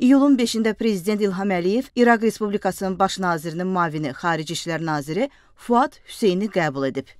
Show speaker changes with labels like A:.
A: İyulun 5-də prezident İlham Əliyev İraq Respublikasının baş nazirinin müavini, xarici İşlər naziri Fuad Hüseyni qəbul edib.